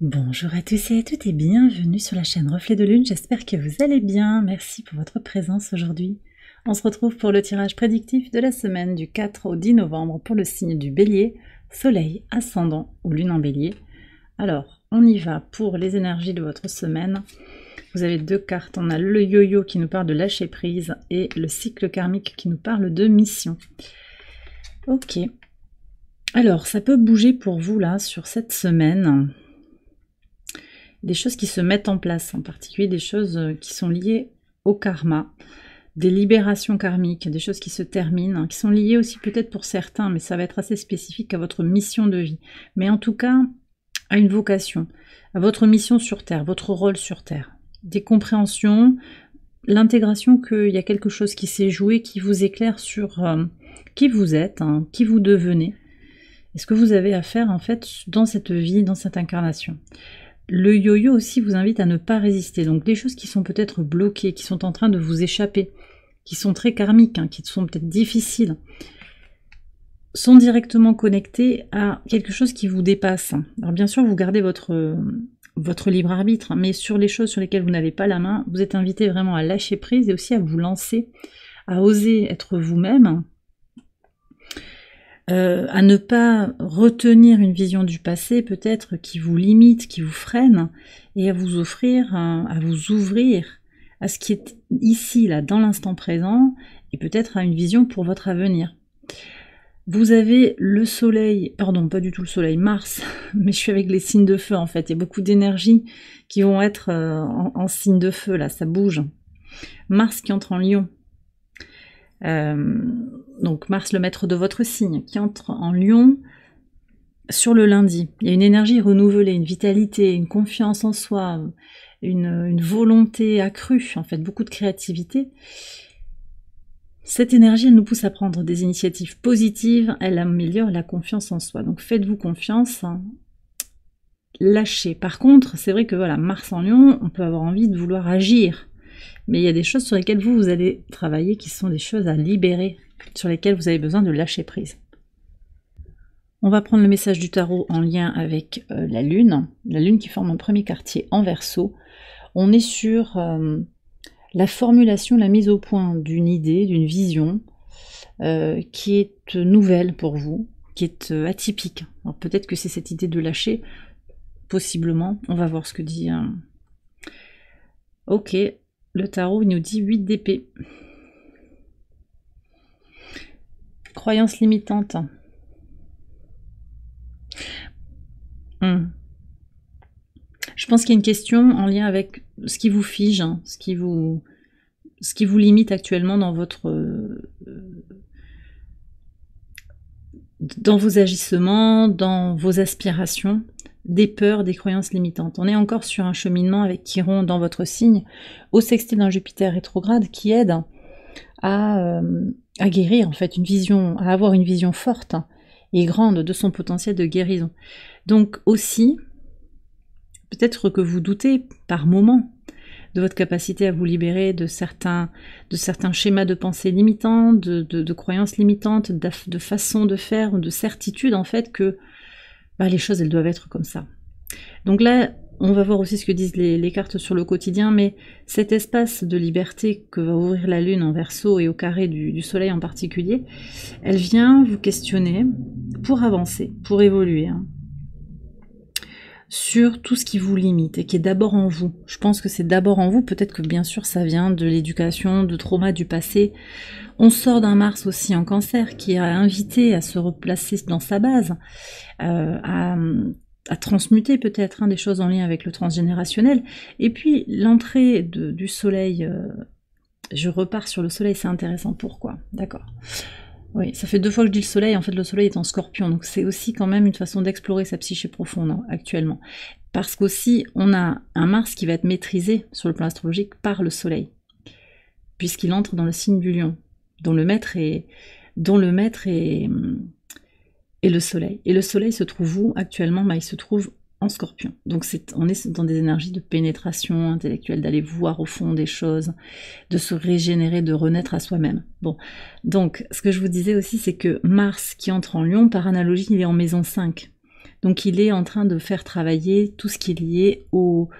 Bonjour à tous et à toutes et bienvenue sur la chaîne Reflet de Lune, j'espère que vous allez bien, merci pour votre présence aujourd'hui. On se retrouve pour le tirage prédictif de la semaine du 4 au 10 novembre pour le signe du bélier, soleil, ascendant ou lune en bélier. Alors, on y va pour les énergies de votre semaine. Vous avez deux cartes, on a le yo-yo qui nous parle de lâcher prise et le cycle karmique qui nous parle de mission. Ok. Alors, ça peut bouger pour vous là sur cette semaine des choses qui se mettent en place, en particulier des choses euh, qui sont liées au karma, des libérations karmiques, des choses qui se terminent, hein, qui sont liées aussi peut-être pour certains, mais ça va être assez spécifique à votre mission de vie. Mais en tout cas, à une vocation, à votre mission sur Terre, votre rôle sur Terre. Des compréhensions, l'intégration qu'il y a quelque chose qui s'est joué, qui vous éclaire sur euh, qui vous êtes, hein, qui vous devenez, et ce que vous avez à faire en fait dans cette vie, dans cette incarnation. Le yo-yo aussi vous invite à ne pas résister. Donc les choses qui sont peut-être bloquées, qui sont en train de vous échapper, qui sont très karmiques, hein, qui sont peut-être difficiles, sont directement connectées à quelque chose qui vous dépasse. Alors bien sûr, vous gardez votre, euh, votre libre arbitre, hein, mais sur les choses sur lesquelles vous n'avez pas la main, vous êtes invité vraiment à lâcher prise et aussi à vous lancer, à oser être vous-même euh, à ne pas retenir une vision du passé peut-être qui vous limite, qui vous freine, et à vous offrir, euh, à vous ouvrir à ce qui est ici, là, dans l'instant présent, et peut-être à une vision pour votre avenir. Vous avez le soleil, pardon, pas du tout le soleil, Mars, mais je suis avec les signes de feu en fait. et beaucoup d'énergie qui vont être euh, en, signe de feu là, ça bouge. Mars qui entre en lion. Euh, donc Mars le maître de votre signe, qui entre en lion sur le lundi. Il y a une énergie renouvelée, une vitalité, une confiance en soi, une, volonté accrue, en fait, beaucoup de créativité. Cette énergie, elle nous pousse à prendre des initiatives positives, elle améliore la confiance en soi. Donc faites-vous confiance, hein. lâchez. Par contre, c'est vrai que voilà, Mars en Lion, on peut avoir envie de vouloir agir. Mais il y a des choses sur lesquelles vous, vous allez travailler qui sont des choses à libérer, sur lesquels vous avez besoin de lâcher prise. On va prendre le message du tarot en lien avec euh, la lune, la lune qui forme un premier quartier en verso. On est sur euh, la formulation, la mise au point d'une idée, d'une vision euh, qui est nouvelle pour vous, qui est atypique. Alors peut-être que c'est cette idée de lâcher, possiblement. On va voir ce que dit. Ok, le tarot nous dit 8 d'épée. Croyances limitantes. Hmm. Je pense qu'il y a une question en lien avec ce qui vous fige, hein, ce, qui vous, ce qui vous limite actuellement dans votre... Euh, dans vos agissements, dans vos aspirations, des peurs, des croyances limitantes. On est encore sur un cheminement avec Chiron dans votre signe, au sextile d'un Jupiter rétrograde qui aide euh, à, guérir en fait, une vision, à avoir une vision forte et grande de son potentiel de guérison. Donc aussi, peut-être que vous doutez par moment de votre capacité à vous libérer de certains, de certains schémas de pensée limitants, de, de, croyances limitantes, de, de façons de faire, de certitude en fait que bah, les choses elles doivent être comme ça. Donc là, on va voir aussi ce que disent les, cartes sur le quotidien, mais cet espace de liberté que va ouvrir la Lune en verso et au carré du, Soleil en particulier, elle vient vous questionner pour avancer, pour évoluer, hein, sur tout ce qui vous limite et qui est d'abord en vous. Je pense que c'est d'abord en vous, peut-être que bien sûr ça vient de l'éducation, de trauma, du passé. On sort d'un Mars aussi en cancer qui a invité à se replacer dans sa base, euh, à à transmuter peut-être un hein, des choses en lien avec le transgénérationnel. Et puis l'entrée du soleil, euh, je repars sur le soleil, c'est intéressant. Pourquoi D'accord. Oui, ça fait deux fois que je dis le soleil, en fait le soleil est en scorpion, donc c'est aussi quand même une façon d'explorer sa psyché profonde hein, actuellement. Parce qu'aussi, on a un Mars qui va être maîtrisé sur le plan astrologique par le soleil, puisqu'il entre dans le signe du lion, dont le maître est, dont le maître est, hum, et le soleil. Et le soleil se trouve où actuellement bah, Il se trouve en scorpion. Donc on est dans des énergies de pénétration intellectuelle, d'aller voir au fond des choses, de se régénérer, de renaître à soi-même. Bon, donc ce que je vous disais aussi, c'est que Mars qui entre en lion, par analogie, il est en maison 5. Donc il est en train de faire travailler tout ce qui est lié au,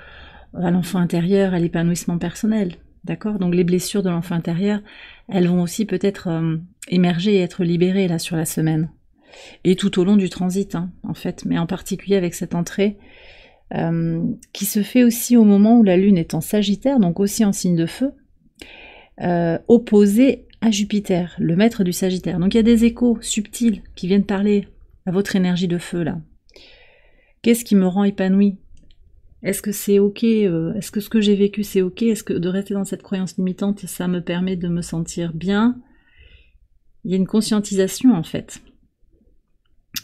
à l'enfant intérieur, à l'épanouissement personnel. D'accord Donc les blessures de l'enfant intérieur, elles vont aussi peut-être euh, émerger et être libérées là sur la semaine et tout au long du transit, hein, en fait, mais en particulier avec cette entrée euh, qui se fait aussi au moment où la Lune est en Sagittaire, donc aussi en signe de feu, euh, opposée à Jupiter, le maître du Sagittaire. Donc il y a des échos subtils qui viennent parler à votre énergie de feu là. Qu'est-ce qui me rend épanoui Est-ce que c'est ok euh, Est-ce que ce que j'ai vécu c'est ok Est-ce que de rester dans cette croyance limitante, ça me permet de me sentir bien Il y a une conscientisation en fait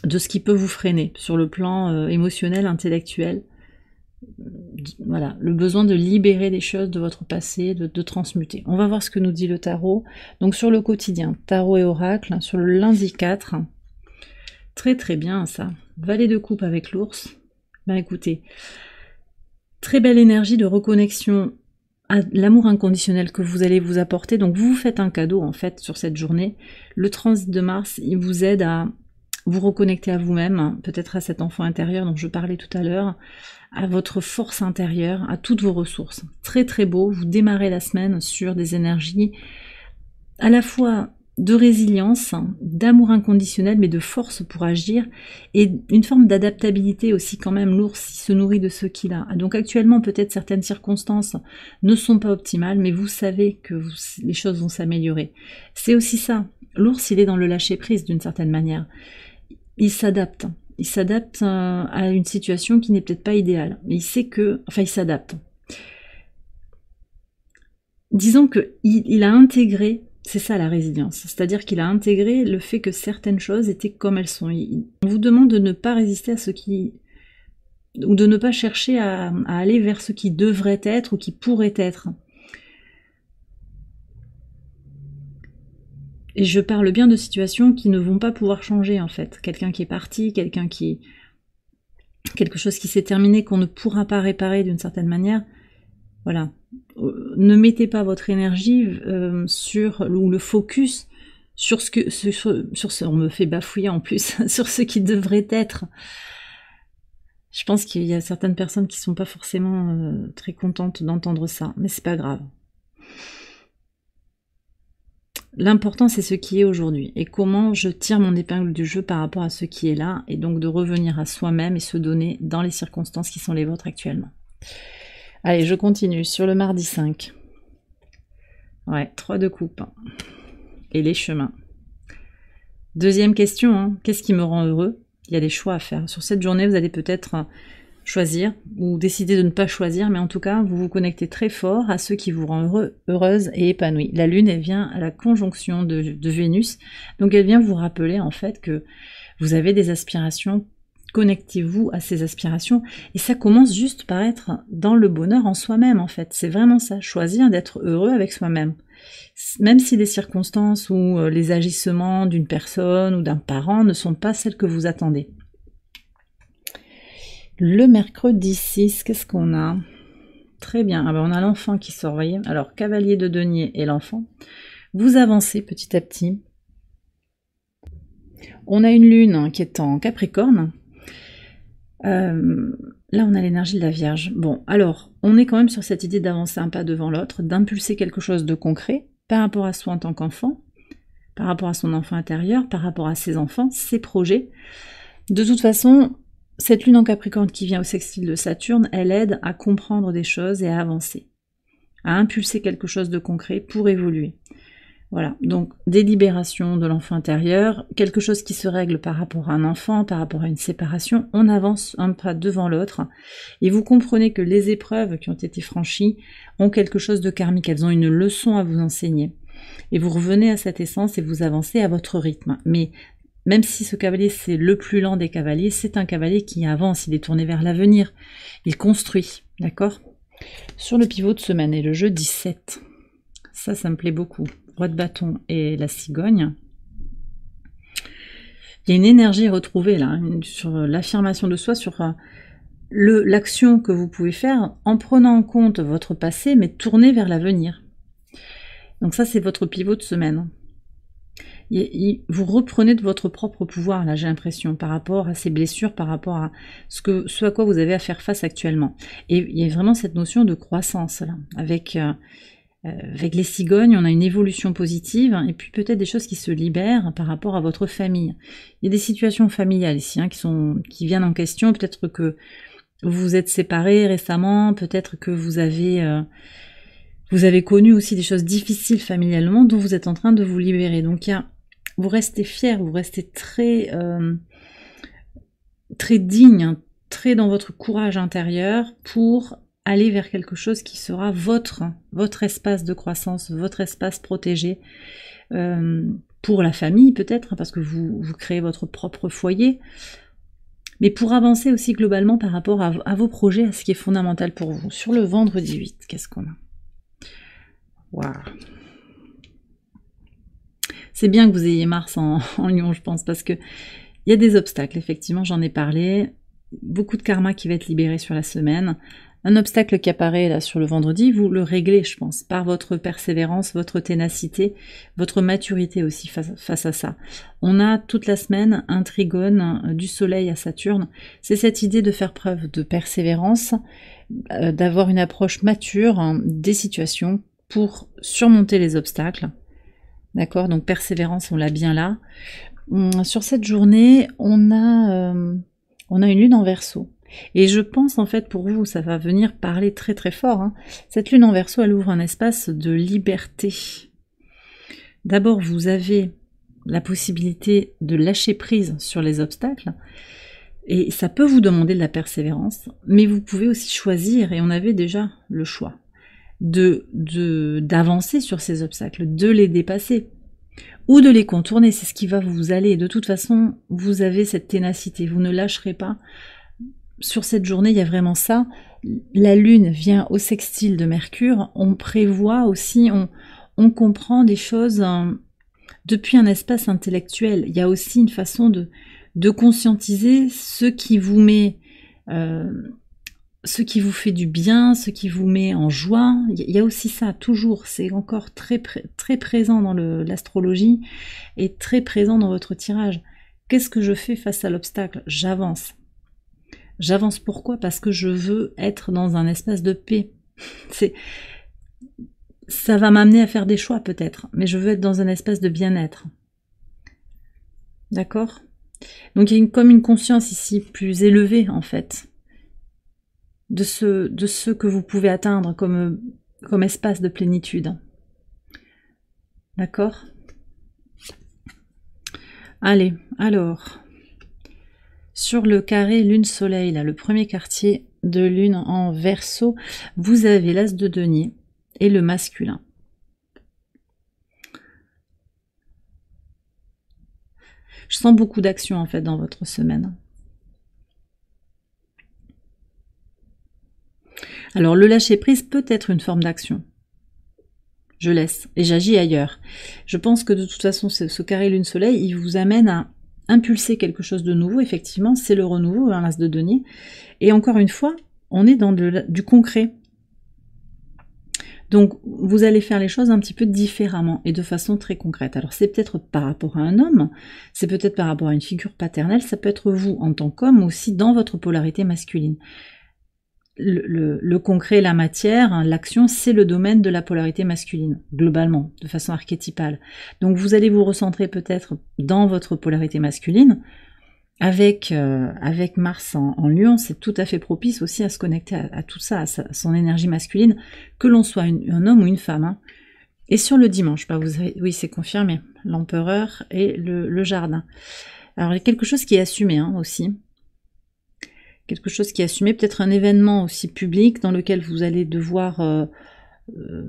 de ce qui peut vous freiner sur le plan euh, émotionnel, intellectuel. Voilà, le besoin de libérer des choses de votre passé, de, transmuter. On va voir ce que nous dit le tarot. Donc sur le quotidien, tarot et oracle, sur le lundi 4. Très très bien ça. Valet de coupe avec l'ours. Ben écoutez, très belle énergie de reconnexion à l'amour inconditionnel que vous allez vous apporter. Donc vous vous faites un cadeau en fait sur cette journée. Le transit de Mars, il vous aide à vous reconnecter à vous-même, hein, peut-être à cet enfant intérieur dont je parlais tout à l'heure, à votre force intérieure, à toutes vos ressources. Très très beau, vous démarrez la semaine sur des énergies à la fois de résilience, hein, d'amour inconditionnel, mais de force pour agir, et une forme d'adaptabilité aussi quand même. L'ours se nourrit de ce qu'il a. Donc actuellement, peut-être certaines circonstances ne sont pas optimales, mais vous savez que les choses vont s'améliorer. C'est aussi ça. L'ours, il est dans le lâcher-prise d'une certaine manière il s'adapte. Il s'adapte euh, à une situation qui n'est peut-être pas idéale. Mais il sait que. Enfin, il s'adapte. Disons qu'il il a intégré, c'est ça la résilience, c'est-à-dire qu'il a intégré le fait que certaines choses étaient comme elles sont. on vous demande de ne pas résister à ce qui. ou de ne pas chercher à aller vers ce qui devrait être ou qui pourrait être. Et je parle bien de situations qui ne vont pas pouvoir changer en fait. Quelqu'un qui est parti, quelqu'un qui... quelque chose qui s'est terminé, qu'on ne pourra pas réparer d'une certaine manière. Voilà. Euh, ne mettez pas votre énergie euh, sur ou le focus sur ce que sur, ce on me fait bafouiller en plus sur ce qui devrait être. Je pense qu'il y a certaines personnes qui sont pas forcément euh, très contentes d'entendre ça, mais c'est pas grave. L'important, c'est ce qui est aujourd'hui et comment je tire mon épingle du jeu par rapport à ce qui est là et donc de revenir à soi-même et se donner dans les circonstances qui sont les vôtres actuellement. Allez, je continue sur le mardi 5. Ouais, 3 de coupe. Et les chemins. Deuxième question, hein. qu'est-ce qui me rend heureux Il y a des choix à faire. Sur cette journée, vous allez peut-être euh, choisir ou décider de ne pas choisir, mais en tout cas, vous vous connectez très fort à ce qui vous rend heureuse et épanouie. La Lune, elle vient à la conjonction de, de, Vénus, donc elle vient vous rappeler en fait que vous avez des aspirations, connectez-vous à ces aspirations, et ça commence juste par être dans le bonheur en soi-même en fait. C'est vraiment ça, choisir d'être heureux avec soi-même. Même si les circonstances ou euh, les agissements d'une personne ou d'un parent ne sont pas celles que vous attendez. Le mercredi 6, qu'est-ce qu'on a Très bien. Ah ben, on a l'enfant qui sort, voyez. Alors, cavalier de denier et l'enfant. Vous avancez petit à petit. On a une lune hein, qui est en Capricorne. Euh, là, on a l'énergie de la Vierge. Bon, alors, on est quand même sur cette idée d'avancer un pas devant l'autre, d'impulser quelque chose de concret par rapport à soi en tant qu'enfant, par rapport à son enfant intérieur, par rapport à ses enfants, ses projets. De toute façon, cette lune en Capricorne qui vient au sextile de Saturne, elle aide à comprendre des choses et à avancer, à impulser quelque chose de concret pour évoluer. Voilà, donc délibération de l'enfant intérieur, quelque chose qui se règle par rapport à un enfant, par rapport à une séparation, on avance un pas devant l'autre, et vous comprenez que les épreuves qui ont été franchies ont quelque chose de karmique, elles ont une leçon à vous enseigner. Et vous revenez à cette essence et vous avancez à votre rythme. Mais même si ce cavalier c'est le plus lent des cavaliers, c'est un cavalier qui avance, il est tourné vers l'avenir, il construit, d'accord Sur le pivot de semaine et le jeu 17. Ça, ça me plaît beaucoup. Roi de bâton et la cigogne. Il y a une énergie retrouvée là, hein, sur l'affirmation de soi, sur euh, l'action que vous pouvez faire en prenant en compte votre passé, mais tourné vers l'avenir. Donc ça, c'est votre pivot de semaine vous reprenez de votre propre pouvoir, là j'ai l'impression, par rapport à ces blessures, par rapport à ce, que, à quoi vous avez à faire face actuellement. Et il y a vraiment cette notion de croissance, là, avec... Euh, euh, avec les cigognes, on a une évolution positive et puis peut-être des choses qui se libèrent par rapport à votre famille. Il y a des situations familiales ici hein, qui sont qui viennent en question. Peut-être que vous vous êtes séparés récemment, peut-être que vous avez euh, vous avez connu aussi des choses difficiles familialement dont vous êtes en train de vous libérer. Donc il y a vous restez fier, vous restez très, euh, très digne, hein, très dans votre courage intérieur pour aller vers quelque chose qui sera votre, votre espace de croissance, votre espace protégé. Euh, pour la famille peut-être, hein, parce que vous, créez votre propre foyer, mais pour avancer aussi globalement par rapport à, vos projets, à ce qui est fondamental pour vous. Sur le vendredi 8, qu'est-ce qu'on a Waouh c'est bien que vous ayez Mars en, Lyon, je pense, parce que il y a des obstacles, effectivement, j'en ai parlé. Beaucoup de karma qui va être libéré sur la semaine. Un obstacle qui apparaît là sur le vendredi, vous le réglez, je pense, par votre persévérance, votre ténacité, votre maturité aussi face à ça. On a toute la semaine un trigone euh, du Soleil à Saturne. C'est cette idée de faire preuve de persévérance, euh, d'avoir une approche mature hein, des situations pour surmonter les obstacles D'accord Donc persévérance, on l'a bien là. Hum, sur cette journée, on a, euh, on a une lune en verso. Et je pense en fait pour vous, ça va venir parler très très fort. Hein. Cette lune en verso, elle ouvre un espace de liberté. D'abord, vous avez la possibilité de lâcher prise sur les obstacles. Et ça peut vous demander de la persévérance, mais vous pouvez aussi choisir, et on avait déjà le choix de d'avancer sur ces obstacles, de les dépasser ou de les contourner, c'est ce qui va vous aller. De toute façon, vous avez cette ténacité, vous ne lâcherez pas. Sur cette journée, il y a vraiment ça. La Lune vient au sextile de Mercure, on prévoit aussi, on, on comprend des choses hein, depuis un espace intellectuel. Il y a aussi une façon de, de conscientiser ce qui vous met euh, ce qui vous fait du bien, ce qui vous met en joie. Il y a aussi ça, toujours, c'est encore très, très présent dans l'astrologie et très présent dans votre tirage. Qu'est-ce que je fais face à l'obstacle J'avance. J'avance pourquoi Parce que je veux être dans un espace de paix. C'est ça va m'amener à faire des choix peut-être, mais je veux être dans un espace de bien-être. D'accord Donc il y a comme une conscience ici plus élevée en fait, de ce, de ce que vous pouvez atteindre comme, comme espace de plénitude. D'accord Allez, alors, sur le carré Lune-Soleil, là, le premier quartier de Lune en verso, vous avez l'as de denier et le masculin. Je sens beaucoup d'action en fait dans votre semaine. Alors le lâcher-prise peut être une forme d'action. Je laisse et j'agis ailleurs. Je pense que de toute façon, ce, carré lune-soleil, il vous amène à impulser quelque chose de nouveau. Effectivement, c'est le renouveau, un l'as de denier. Et encore une fois, on est dans du concret. Donc, vous allez faire les choses un petit peu différemment et de façon très concrète. Alors, c'est peut-être par rapport à un homme, c'est peut-être par rapport à une figure paternelle, ça peut être vous en tant qu'homme aussi dans votre polarité masculine le, concret, la matière, hein, l'action, c'est le domaine de la polarité masculine, globalement, de façon archétypale. Donc vous allez vous recentrer peut-être dans votre polarité masculine. Avec, euh, avec Mars en, en c'est tout à fait propice aussi à se connecter à, tout ça, à, son énergie masculine, que l'on soit un homme ou une femme. Hein. Et sur le dimanche, bah, vous oui, c'est confirmé, l'empereur et le, jardin. Alors, il y a quelque chose qui est assumé hein, aussi quelque chose qui est assumé, peut-être un événement aussi public dans lequel vous allez devoir euh, euh,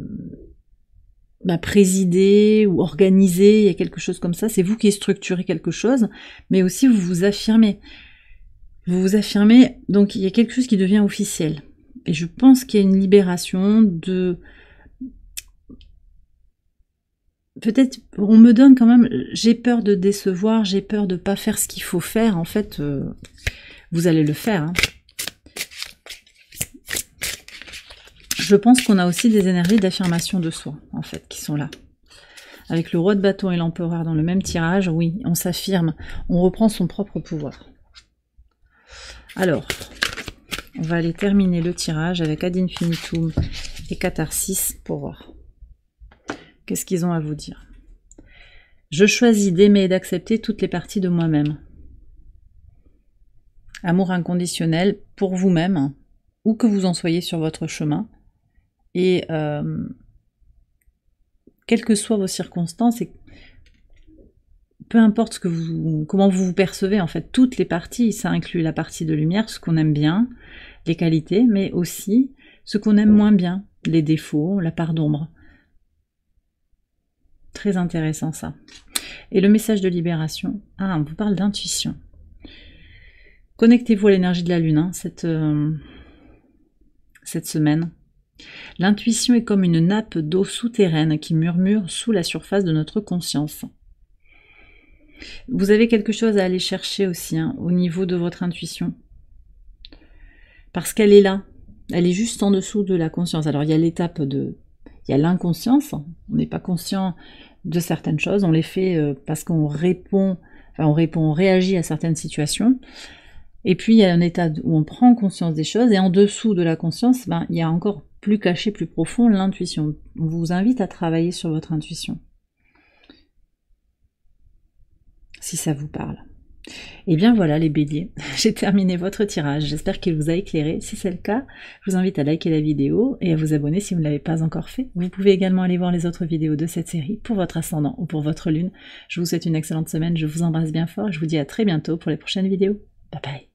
bah, présider ou organiser, il y a quelque chose comme ça, c'est vous qui structurez quelque chose, mais aussi vous vous affirmez. Vous vous affirmez, donc il y a quelque chose qui devient officiel. Et je pense qu'il y a une libération de... Peut-être, on me donne quand même, j'ai peur de décevoir, j'ai peur de ne pas faire ce qu'il faut faire. En fait, euh, vous allez le faire. Hein. Je pense qu'on a aussi des énergies d'affirmation de soi, en fait, qui sont là. Avec le roi de bâton et l'empereur dans le même tirage, oui, on s'affirme, on reprend son propre pouvoir. Alors, on va aller terminer le tirage avec Ad Infinitum et Catharsis pour voir. Qu'est-ce qu'ils ont à vous dire Je choisis d'aimer et d'accepter toutes les parties de moi-même amour inconditionnel pour vous-même, où que vous en soyez sur votre chemin. Et euh, quelles que soient vos circonstances, et peu importe ce que vous, comment vous vous percevez, en fait, toutes les parties, ça inclut la partie de lumière, ce qu'on aime bien, les qualités, mais aussi ce qu'on aime moins bien, les défauts, la part d'ombre. Très intéressant ça. Et le message de libération. Ah, on vous parle d'intuition. Connectez-vous à l'énergie de la Lune hein, euh, cette, semaine. L'intuition est comme une nappe d'eau souterraine qui murmure sous la surface de notre conscience. Vous avez quelque chose à aller chercher aussi hein, au niveau de votre intuition. Parce qu'elle est là. Elle est juste en dessous de la conscience. Alors il y a l'étape de... Il y a l'inconscience. On n'est pas conscient de certaines choses. On les fait euh, parce qu'on répond... Enfin, on répond, on réagit à certaines situations. Et puis il y a un état où on prend conscience des choses, et en dessous de la conscience, ben, il y a encore plus caché, plus profond, l'intuition. On vous invite à travailler sur votre intuition. Si ça vous parle. Et eh bien voilà les béliers, j'ai terminé votre tirage, j'espère qu'il vous a éclairé. Si c'est le cas, je vous invite à liker la vidéo et à vous abonner si vous ne l'avez pas encore fait. Vous pouvez également aller voir les autres vidéos de cette série pour votre ascendant ou pour votre lune. Je vous souhaite une excellente semaine, je vous embrasse bien fort et je vous dis à très bientôt pour les prochaines vidéos. Bye bye